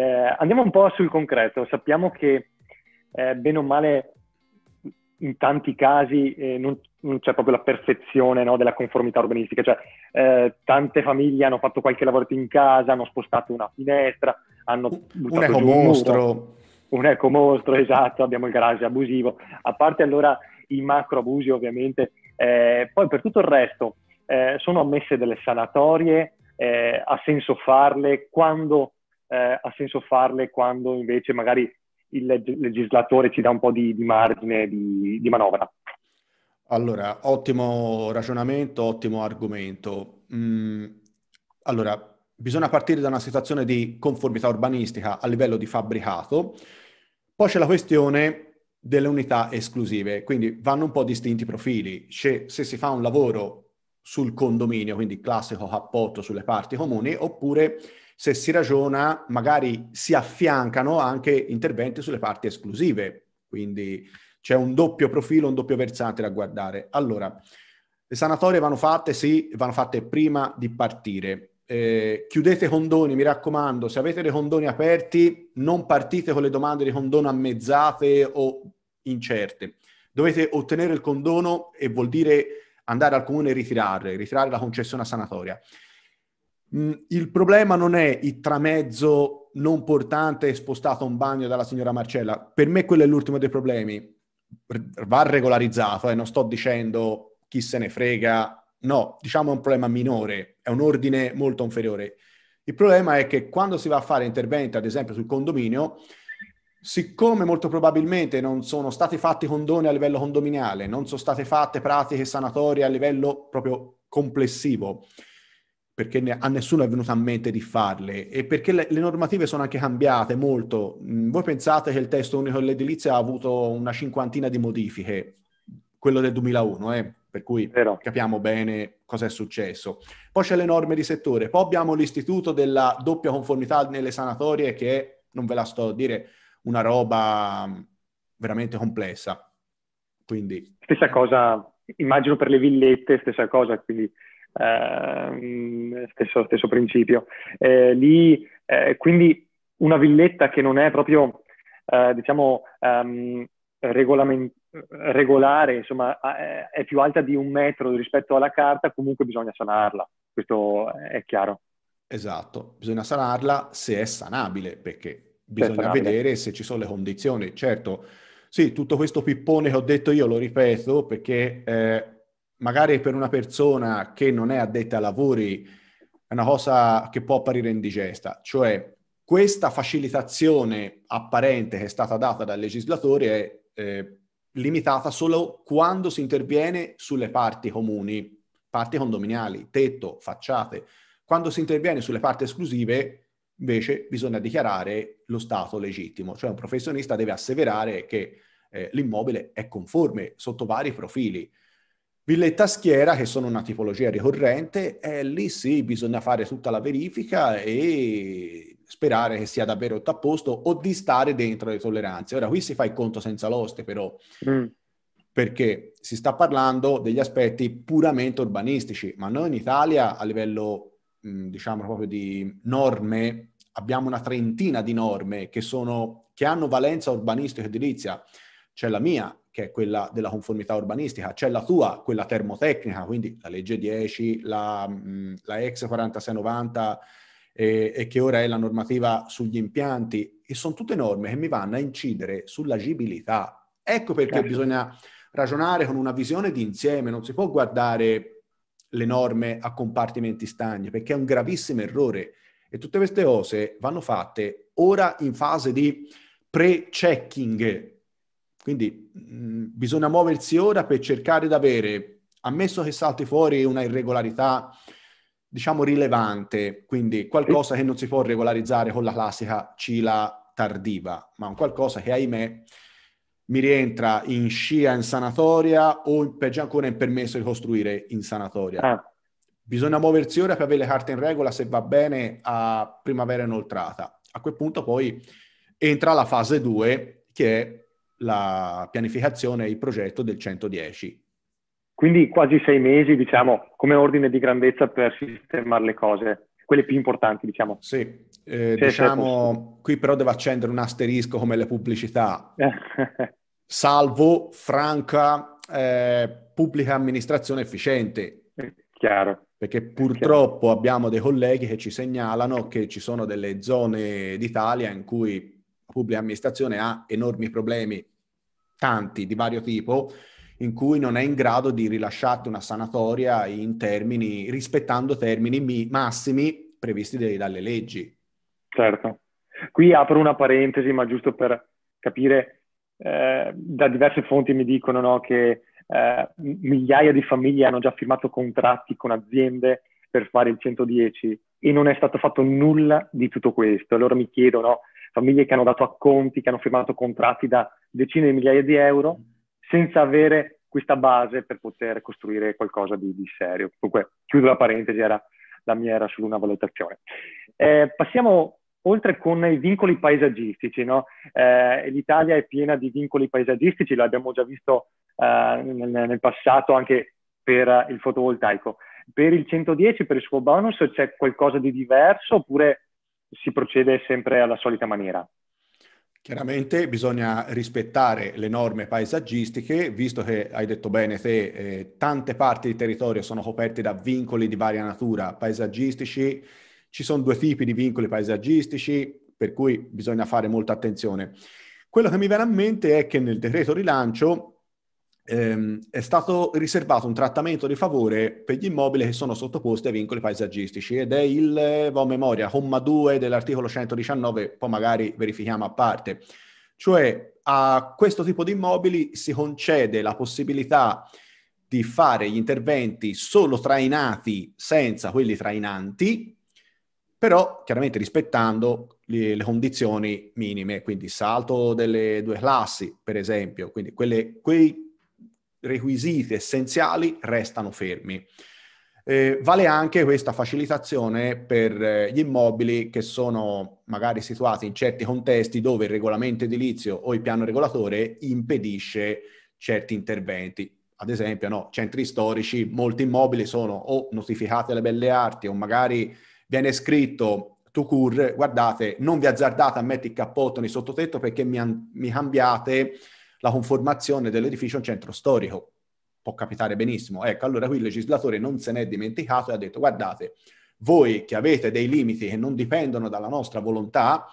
Eh, andiamo un po' sul concreto, sappiamo che eh, bene o male in tanti casi eh, non, non, c'è proprio la perfezione no, della conformità urbanistica, cioè eh, tante famiglie hanno fatto qualche lavoretto in casa, hanno spostato una finestra, hanno buttato un ecomostro. Un, muro, un ecomostro, esatto, abbiamo il garage abusivo, a parte allora i macro abusi ovviamente, eh, poi per tutto il resto eh, sono ammesse delle sanatorie, eh, ha senso farle quando eh, ha senso farle quando invece magari il leg- legislatore ci dà un po' di, di margine di, di manovra. Allora, ottimo ragionamento, ottimo argomento. Mm, allora, bisogna partire da una situazione di conformità urbanistica a livello di fabbricato, poi c'è la questione delle unità esclusive, quindi vanno un po' distinti i profili. C'è, se si fa un lavoro sul condominio, quindi classico cappotto sulle parti comuni, oppure se si ragiona, magari si affiancano anche interventi sulle parti esclusive. Quindi c'è un doppio profilo, un doppio versante da guardare. Allora, le sanatorie vanno fatte, sì, vanno fatte prima di partire. Eh, chiudete i condoni, mi raccomando, se avete dei condoni aperti, non partite con le domande di condono ammezzate o incerte. Dovete ottenere il condono e vuol dire andare al comune e ritirare, ritirare la concessione a sanatoria. Mm, il problema non è il tramezzo non portante spostato a un bagno dalla signora Marcella. Per me quello è l'ultimo dei problemi. Va regolarizzato e eh, non sto dicendo chi se ne frega. No, diciamo è un problema minore, è un ordine molto inferiore. Il problema è che quando si va a fare interventi, ad esempio sul condominio, siccome molto probabilmente non sono stati fatti condoni a livello condominiale, non sono state fatte pratiche sanatorie a livello proprio complessivo, perché ne- a nessuno è venuto a mente di farle e perché le-, le, normative sono anche cambiate molto. Mm, voi pensate che il testo unico dell'edilizia ha avuto una cinquantina di modifiche, quello del 2001, eh? per cui Però. capiamo bene cosa è successo. Poi c'è le norme di settore, poi abbiamo l'istituto della doppia conformità nelle sanatorie che è, non ve la sto a dire, una roba mm, veramente complessa. Quindi... Stessa cosa, immagino per le villette, stessa cosa, quindi eh, stesso, stesso, principio. Eh, lì, eh, quindi una villetta che non è proprio, eh, diciamo, um, ehm, regolament- regolare, insomma, eh, è più alta di un metro rispetto alla carta, comunque bisogna sanarla, questo è chiaro. Esatto, bisogna sanarla se è sanabile, perché bisogna sanabile. vedere se ci sono le condizioni. Certo, sì, tutto questo pippone che ho detto io lo ripeto perché eh, magari per una persona che non è addetta ai lavori è una cosa che può apparire indigesta, cioè questa facilitazione apparente che è stata data dal legislatore è eh, limitata solo quando si interviene sulle parti comuni, parti condominiali, tetto, facciate. Quando si interviene sulle parti esclusive invece bisogna dichiarare lo stato legittimo, cioè un professionista deve asseverare che eh, l'immobile è conforme sotto vari profili. Villetta Schiera, che sono una tipologia ricorrente, eh, lì sì, bisogna fare tutta la verifica e sperare che sia davvero tutto a posto o di stare dentro le tolleranze. Ora, qui si fa il conto senza l'oste, però, mm. perché si sta parlando degli aspetti puramente urbanistici, ma noi in Italia, a livello, mm, diciamo, proprio di norme, abbiamo una trentina di norme che, sono, che hanno valenza urbanistica edilizia. C'è la mia, che è quella della conformità urbanistica, c'è la tua, quella termotecnica, quindi la legge 10, la, la ex 4690 eh, e che ora è la normativa sugli impianti, e sono tutte norme che mi vanno a incidere sull'agibilità. Ecco perché certo. bisogna ragionare con una visione d'insieme, non si può guardare le norme a compartimenti stagni, perché è un gravissimo errore. E tutte queste cose vanno fatte ora in fase di pre-checking quindi mh, mm, bisogna muoversi ora per cercare di avere, ammesso che salti fuori una irregolarità, diciamo, rilevante, quindi qualcosa che non si può regolarizzare con la classica cila tardiva, ma un qualcosa che, ahimè, mi rientra in scia in sanatoria o peggio ancora in permesso di costruire in sanatoria. Ah. Bisogna muoversi ora per avere le carte in regola se va bene a primavera inoltrata. A quel punto poi entra la fase 2 che è la pianificazione e il progetto del 110. Quindi quasi sei mesi, diciamo, come ordine di grandezza per sistemare le cose, quelle più importanti, diciamo. Sì, eh, diciamo, qui però devo accendere un asterisco come le pubblicità. Salvo franca eh, pubblica amministrazione efficiente. È chiaro. Perché purtroppo chiaro. abbiamo dei colleghi che ci segnalano che ci sono delle zone d'Italia in cui pubblica amministrazione ha enormi problemi, tanti di vario tipo, in cui non è in grado di rilasciarti una sanatoria in termini, rispettando termini mi, massimi previsti dei, dalle leggi. Certo. Qui apro una parentesi, ma giusto per capire, eh, da diverse fonti mi dicono no, che eh, migliaia di famiglie hanno già firmato contratti con aziende per fare il 110 e non è stato fatto nulla di tutto questo. Allora mi chiedo, no, famiglie che hanno dato acconti, che hanno firmato contratti da decine di migliaia di euro, senza avere questa base per poter costruire qualcosa di, di serio. Comunque, chiudo la parentesi, era, la mia era solo una valutazione. Eh, passiamo oltre con i vincoli paesaggistici. No? Eh, L'Italia è piena di vincoli paesaggistici, l'abbiamo già visto eh, nel, nel, passato anche per eh, il fotovoltaico. Per il 110, per il suo bonus, c'è qualcosa di diverso oppure si procede sempre alla solita maniera. Chiaramente bisogna rispettare le norme paesaggistiche, visto che hai detto bene te, eh, tante parti di territorio sono coperte da vincoli di varia natura paesaggistici, ci sono due tipi di vincoli paesaggistici, per cui bisogna fare molta attenzione. Quello che mi viene a mente è che nel decreto rilancio ehm, è stato riservato un trattamento di favore per gli immobili che sono sottoposti a vincoli paesaggistici ed è il, eh, va a memoria, comma 2 dell'articolo 119, poi magari verifichiamo a parte. Cioè a questo tipo di immobili si concede la possibilità di fare gli interventi solo trainati senza quelli trainanti, però chiaramente rispettando le, le, condizioni minime, quindi salto delle due classi, per esempio, quindi quelle, quei requisiti essenziali restano fermi. Eh, vale anche questa facilitazione per eh, gli immobili che sono magari situati in certi contesti dove il regolamento edilizio o il piano regolatore impedisce certi interventi. Ad esempio, no, centri storici, molti immobili sono o notificati alle belle arti o magari viene scritto to cure, guardate, non vi azzardate a mettere il cappotto nei sottotetto perché mi, mi cambiate la conformazione dell'edificio in centro storico. Può capitare benissimo. Ecco, allora qui il legislatore non se n'è dimenticato e ha detto guardate, voi che avete dei limiti che non dipendono dalla nostra volontà,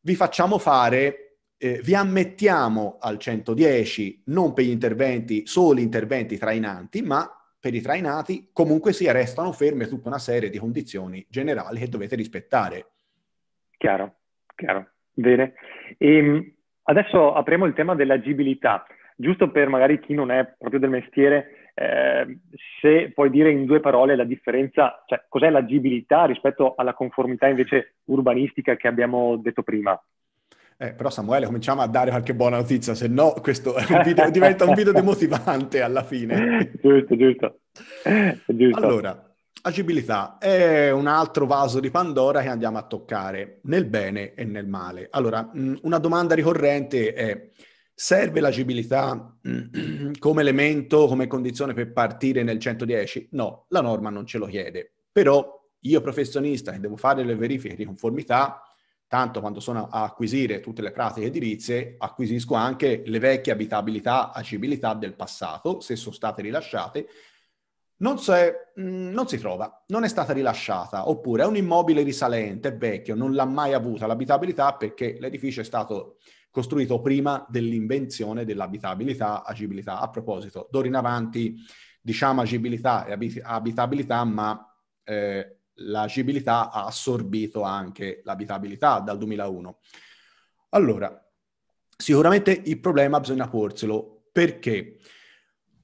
vi facciamo fare, eh, vi ammettiamo al 110 non per gli interventi, soli interventi trainanti, ma per i trainati comunque sia restano ferme tutta una serie di condizioni generali che dovete rispettare. Chiaro, chiaro. Bene. E, ehm, Adesso apriamo il tema dell'agibilità, giusto per magari chi non è proprio del mestiere, eh, se puoi dire in due parole la differenza, cioè cos'è l'agibilità rispetto alla conformità invece urbanistica che abbiamo detto prima. Eh, però Samuele, cominciamo a dare qualche buona notizia, se no questo video, diventa un video demotivante alla fine. giusto, giusto, giusto. Allora, Agibilità è un altro vaso di Pandora che andiamo a toccare nel bene e nel male. Allora, mm, una domanda ricorrente è serve l'agibilità mm, come elemento, come condizione per partire nel 110? No, la norma non ce lo chiede. Però io professionista che devo fare le verifiche di conformità, tanto quando sono a acquisire tutte le pratiche edilizie, acquisisco anche le vecchie abitabilità, agibilità del passato, se sono state rilasciate, non, mh, mm, non, si trova, non è stata rilasciata, oppure è un immobile risalente, vecchio, non l'ha mai avuta l'abitabilità perché l'edificio è stato costruito prima dell'invenzione dell'abitabilità, agibilità. A proposito, d'ora in avanti diciamo agibilità e abitabilità, ma eh, l'agibilità ha assorbito anche l'abitabilità dal 2001. Allora, sicuramente il problema bisogna porselo perché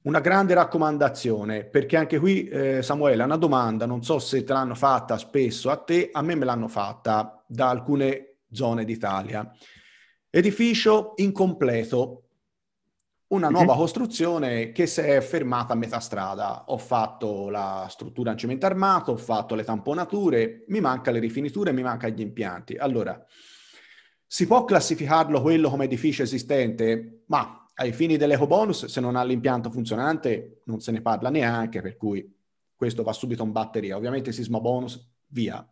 una grande raccomandazione, perché anche qui, eh, Samuele, una domanda, non so se te l'hanno fatta spesso a te, a me me l'hanno fatta da alcune zone d'Italia. Edificio incompleto, una mhm. nuova uh-huh. costruzione che si è fermata a metà strada. Ho fatto la struttura in cemento armato, ho fatto le tamponature, mi manca le rifiniture, mi manca gli impianti. Allora, si può classificarlo quello come edificio esistente? Ma ai fini dell'eco bonus, se non ha l'impianto funzionante, non se ne parla neanche, per cui questo va subito in batteria. Ovviamente sisma bonus, via.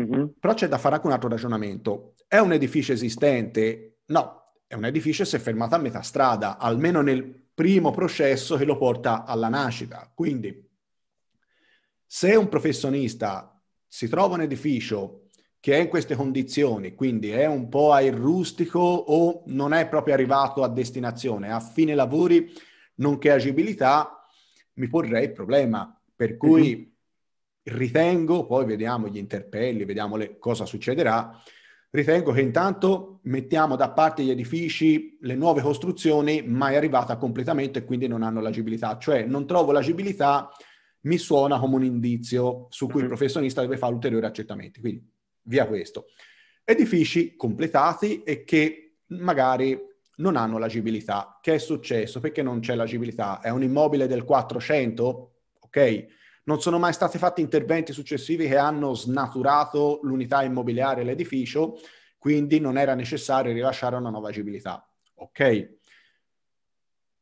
Mm-hmm. Però c'è da fare anche un altro ragionamento. È un edificio esistente? No, è un edificio se fermato a metà strada, almeno nel primo processo che lo porta alla nascita. Quindi, se un professionista si trova un edificio che è in queste condizioni, quindi è un po' ai rustico o non è proprio arrivato a destinazione, a fine lavori, nonché agibilità, mi porrei il problema. Per mhm. cui mm-hmm. ritengo, poi vediamo gli interpelli, vediamo le, cosa succederà, ritengo che intanto mettiamo da parte gli edifici, le nuove costruzioni mai arrivate a completamento e quindi non hanno l'agibilità. Cioè non trovo l'agibilità, mi suona come un indizio su cui il mhm. professionista deve fare ulteriori accertamenti. Quindi via questo. Edifici completati e che magari non hanno l'agibilità. Che è successo? Perché non c'è l'agibilità? È un immobile del 400? Ok? Non sono mai stati fatti interventi successivi che hanno snaturato l'unità immobiliare e l'edificio, quindi non era necessario rilasciare una nuova agibilità. Ok?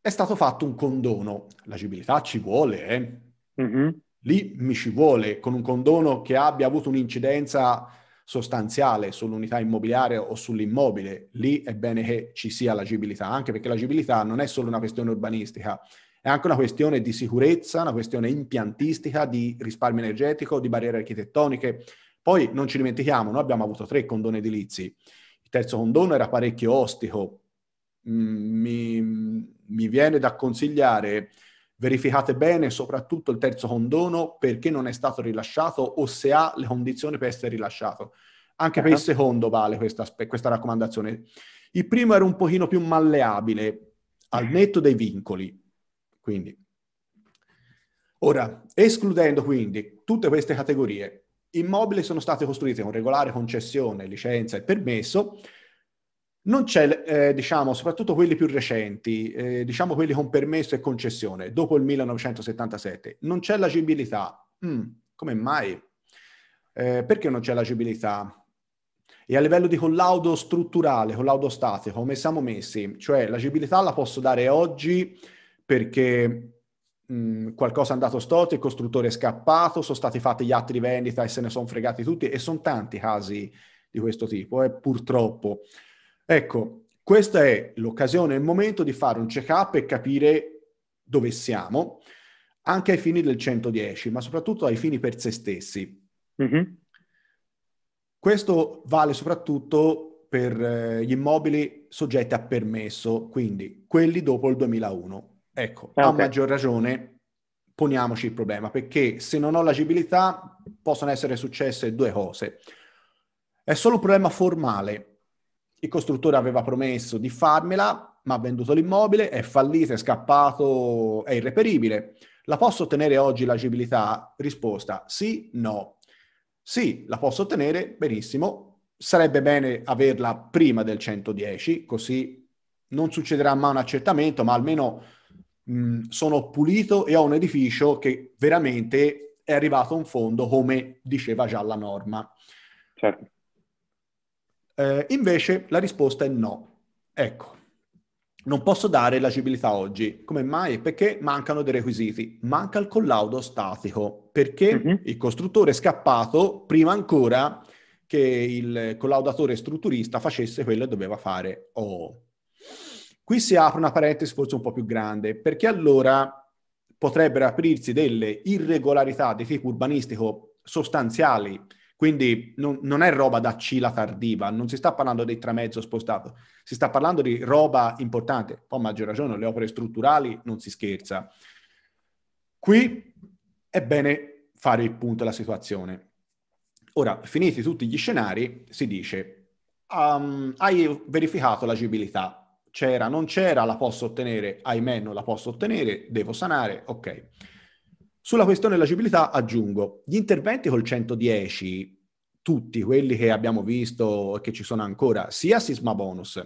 È stato fatto un condono. L'agibilità ci vuole, eh? Mm-hmm. Lì mi ci vuole, con un condono che abbia avuto un'incidenza sostanziale sull'unità immobiliare o sull'immobile, lì è bene che ci sia l'agibilità, anche perché l'agibilità non è solo una questione urbanistica, è anche una questione di sicurezza, una questione impiantistica, di risparmio energetico, di barriere architettoniche. Poi non ci dimentichiamo, noi abbiamo avuto tre condoni edilizi. Il terzo condono era parecchio ostico. Mm, mi, mi viene da consigliare Verificate bene soprattutto il terzo condono perché non è stato rilasciato o se ha le condizioni per essere rilasciato. Anche uh-huh. per il certo. secondo vale questa, questa raccomandazione. Il primo era un pochino più malleabile, al netto dei vincoli. Quindi. Ora, escludendo quindi tutte queste categorie, immobili sono state costruite con regolare concessione, licenza e permesso, non c'è, eh, diciamo, soprattutto quelli più recenti, eh, diciamo quelli con permesso e concessione, dopo il 1977, non c'è l'agibilità. Mm, come mai? Eh, perché non c'è l'agibilità? E a livello di collaudo strutturale, collaudo statico, come siamo messi? Cioè l'agibilità la posso dare oggi perché mh, mm, qualcosa è andato storto, il costruttore è scappato, sono stati fatti gli atti di vendita e se ne sono fregati tutti e sono tanti casi di questo tipo, eh, purtroppo. Ecco, questa è l'occasione e il momento di fare un check-up e capire dove siamo, anche ai fini del 110, ma soprattutto ai fini per se stessi. Mm-hmm. Questo vale soprattutto per eh, gli immobili soggetti a permesso, quindi quelli dopo il 2001. Ecco, ah, okay. a maggior ragione poniamoci il problema, perché se non ho l'agibilità possono essere successe due cose. È solo un problema formale, il costruttore aveva promesso di farmela, ma ha venduto l'immobile, è fallito, è scappato, è irreperibile. La posso ottenere oggi l'agibilità? Risposta sì, no. Sì, la posso ottenere, benissimo. Sarebbe bene averla prima del 110, così non succederà mai un accertamento, ma almeno mh, mm, sono pulito e ho un edificio che veramente è arrivato a un fondo, come diceva già la norma. Certo. Eh, invece la risposta è no. Ecco, non posso dare l'agibilità oggi. Come mai? Perché mancano dei requisiti. Manca il collaudo statico, perché mm-hmm. il costruttore è scappato prima ancora che il collaudatore strutturista facesse quello che doveva fare. Oh. Qui si apre una parentesi forse un po' più grande, perché allora potrebbero aprirsi delle irregolarità di tipo urbanistico sostanziali quindi non, non, è roba da Cila tardiva, non si sta parlando dei tramezzo spostato, si sta parlando di roba importante. Poi a maggior ragione le opere strutturali non si scherza. Qui è bene fare il punto della situazione. Ora, finiti tutti gli scenari, si dice, um, hai verificato l'agibilità, c'era, non c'era, la posso ottenere, ahimè non la posso ottenere, devo sanare, ok. Sulla questione dell'agibilità aggiungo, gli interventi col 110, tutti quelli che abbiamo visto e che ci sono ancora, sia Sisma Bonus,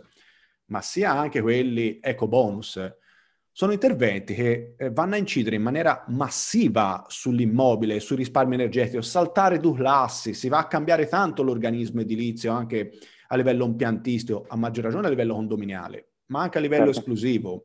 ma sia anche quelli Eco Bonus, sono interventi che eh, vanno a incidere in maniera massiva sull'immobile, sul risparmio energetico, saltare due classi, si va a cambiare tanto l'organismo edilizio anche a livello impiantistico, a maggior ragione a livello condominiale, ma anche a livello certo. esclusivo.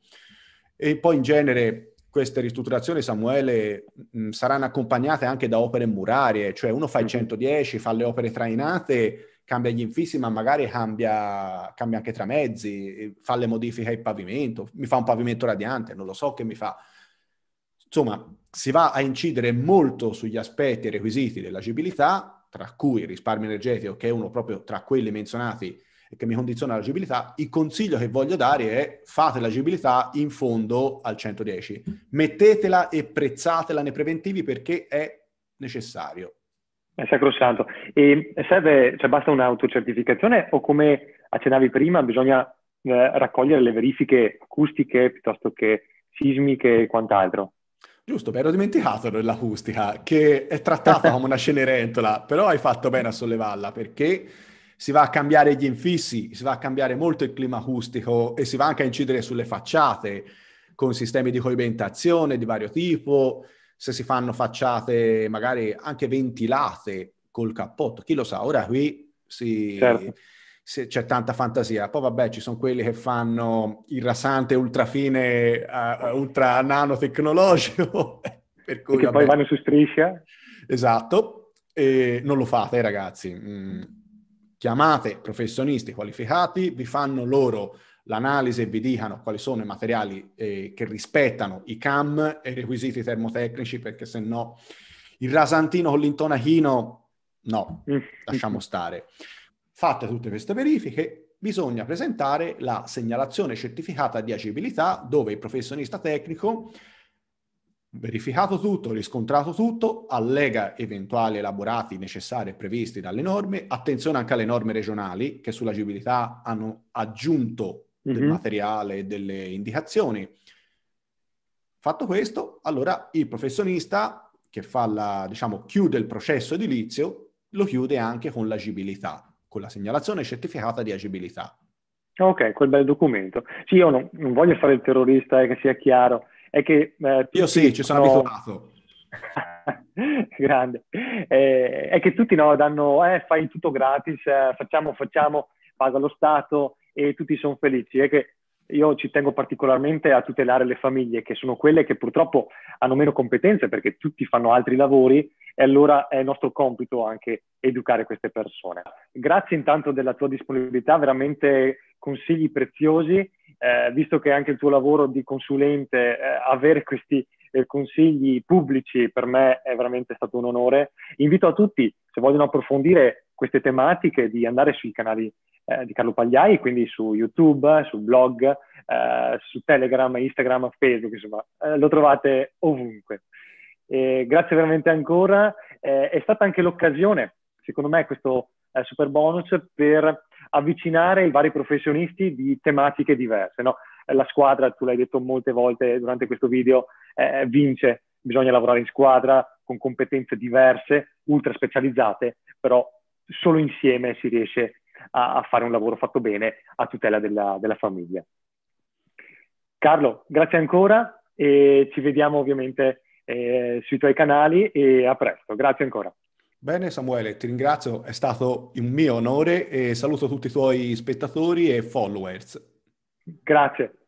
E poi in genere queste ristrutturazioni, Samuele, mh, mm, saranno accompagnate anche da opere murarie, cioè uno fa il 110, mm. fa le opere trainate, cambia gli infissi, ma magari cambia, cambia anche tra mezzi, eh, fa le modifiche al pavimento, mi fa un pavimento radiante, non lo so che mi fa. Insomma, si va a incidere molto sugli aspetti e requisiti dell'agibilità, tra cui il risparmio energetico, che è uno proprio tra quelli menzionati e che mi condiziona l'agibilità, il consiglio che voglio dare è fate l'agibilità in fondo al 110. Mettetela e prezzatela nei preventivi perché è necessario. È sacrosanto. E serve, cioè basta un'autocertificazione o come accennavi prima bisogna eh, raccogliere le verifiche acustiche piuttosto che sismiche e quant'altro? Giusto, beh, ero dimenticato dell'acustica, che è trattata come una cenerentola, però hai fatto bene a sollevarla perché si va a cambiare gli infissi, si va a cambiare molto il clima acustico e si va anche a incidere sulle facciate con sistemi di coibentazione di vario tipo, se si fanno facciate magari anche ventilate col cappotto, chi lo sa, ora qui si... Certo c'è tanta fantasia. Poi vabbè, ci sono quelli che fanno il rasante ultrafine, uh, ultra nanotecnologico. per cui, e poi vanno su striscia. Esatto. E non lo fate, ragazzi. Mm. Chiamate professionisti qualificati, vi fanno loro l'analisi e vi dicano quali sono i materiali eh, che rispettano i CAM e i requisiti termotecnici, perché se no il rasantino con l'intonachino, no, lasciamo stare. Fatte tutte queste verifiche, bisogna presentare la segnalazione certificata di agibilità dove il professionista tecnico verificato tutto, riscontrato tutto, allega eventuali elaborati necessari e previsti dalle norme, attenzione anche alle norme regionali che sull'agibilità hanno aggiunto mm-hmm. del mhm. materiale e delle indicazioni. Fatto questo, allora il professionista che fa la, diciamo, chiude il processo edilizio, lo chiude anche con l'agibilità, con la segnalazione certificata di agibilità. Ok, quel bel documento. Sì, io non, non voglio fare il terrorista, eh, che sia chiaro, è che... Eh, Io sì, ci sono abituato. Grande. Eh, è che tutti no, danno, eh, fai tutto gratis, eh, facciamo, facciamo, paga lo Stato e tutti sono felici. È che io ci tengo particolarmente a tutelare le famiglie, che sono quelle che purtroppo hanno meno competenze perché tutti fanno altri lavori e allora è nostro compito anche educare queste persone. Grazie intanto della tua disponibilità, veramente consigli preziosi eh, visto che anche il tuo lavoro di consulente, eh, avere questi eh, consigli pubblici per me è veramente stato un onore. Invito a tutti, se vogliono approfondire queste tematiche, di andare sui canali eh, di Carlo Pagliai, quindi su YouTube, sul blog, eh, su Telegram, Instagram, Facebook, insomma, eh, lo trovate ovunque. E grazie veramente ancora. è stata anche l'occasione, secondo me, questo super bonus per avvicinare i vari professionisti di tematiche diverse. No? Eh, la squadra, tu l'hai detto molte volte durante questo video, eh, vince, bisogna lavorare in squadra con competenze diverse, ultra specializzate, però solo insieme si riesce a, a fare un lavoro fatto bene a tutela della, della famiglia. Carlo, grazie ancora e ci vediamo ovviamente eh, sui tuoi canali e a presto. Grazie ancora. Bene Samuele, ti ringrazio, è stato un mio onore e saluto tutti i tuoi spettatori e followers. Grazie.